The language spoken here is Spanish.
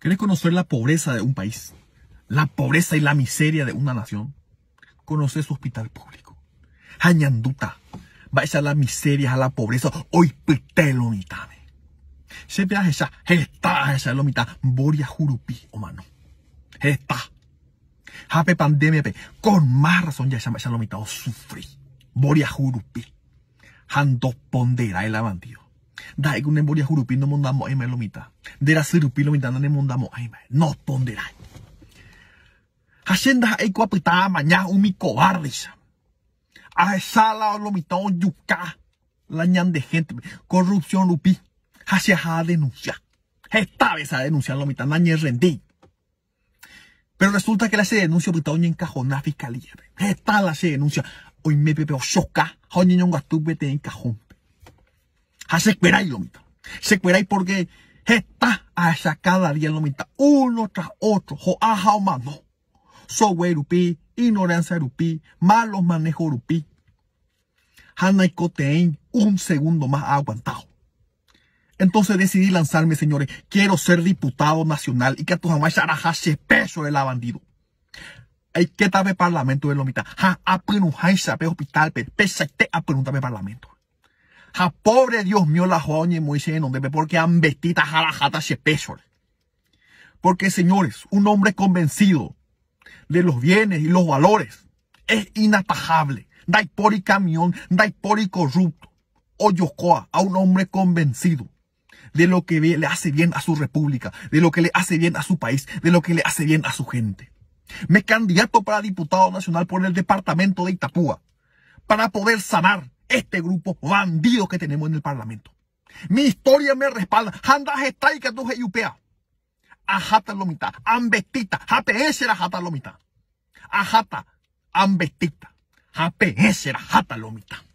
¿Quieres conocer la pobreza de un país? La pobreza y la miseria de una nación. Conoce su hospital público. Añanduta. vais a la miseria, a la pobreza. Hoy lo mitame. Se vea esa, está esa lo mitad. Boria jurupi, humano. Está. Hape pandemia, con más razón ya esa lo mitad. Oh, sufrí. Boria jurupi. Jando pondera el avantío. 大工 nemboria jurupi no mondamo aima lomita. Dera sirupí lomita no mondamo aima. No ponderai. hacienda hay cuapita mañana umi cobardes. A sala un yuca. La ñan de gente. Corrupción lupi. Hashiaja denuncia. Esta vez a denunciar lomita nañe rendí. Pero resulta que la se denuncia porque en cajona fiscalía. Esta la se denuncia. Hoy me pepe o choca. Hoy niño gastupe en cajón. Se lomita. ahí porque está a cada día lomita. Uno tras otro. mano. so we rupi. Ignorancia rupi. Malos manejos rupi. Un segundo más aguantado. Entonces decidí lanzarme, señores. Quiero ser diputado nacional y que a tu jamás se peso de la bandido. Hay que el parlamento de lomita. Ja, ve hospital, pe, pesaite el parlamento pobre Dios mío la joña y porque han vestido a la Porque señores, un hombre convencido de los bienes y los valores es inatajable. Dai camión, dai por y corrupto. a un hombre convencido de lo que le hace bien a su república, de lo que le hace bien a su país, de lo que le hace bien a su gente. Me candidato para diputado nacional por el departamento de Itapúa para poder sanar este grupo bandido que tenemos en el Parlamento. Mi historia me respalda. Handas que tu yupea. Ajata lomita, ambestita, JPS era jata lomita. Ajata, ambestita, JPS era jata lomita.